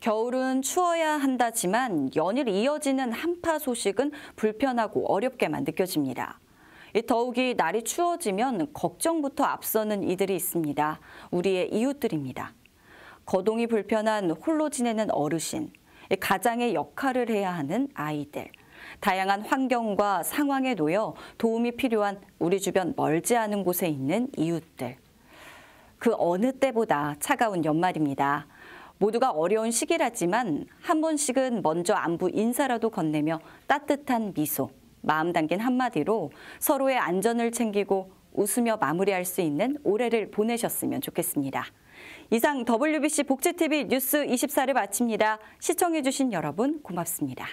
겨울은 추워야 한다지만 연일 이어지는 한파 소식은 불편하고 어렵게만 느껴집니다. 더욱이 날이 추워지면 걱정부터 앞서는 이들이 있습니다. 우리의 이웃들입니다. 거동이 불편한 홀로 지내는 어르신, 가장의 역할을 해야 하는 아이들, 다양한 환경과 상황에 놓여 도움이 필요한 우리 주변 멀지 않은 곳에 있는 이웃들. 그 어느 때보다 차가운 연말입니다. 모두가 어려운 시기라지만 한 번씩은 먼저 안부 인사라도 건네며 따뜻한 미소, 마음 담긴 한마디로 서로의 안전을 챙기고 웃으며 마무리할 수 있는 올해를 보내셨으면 좋겠습니다. 이상 WBC 복지TV 뉴스 24를 마칩니다. 시청해주신 여러분 고맙습니다.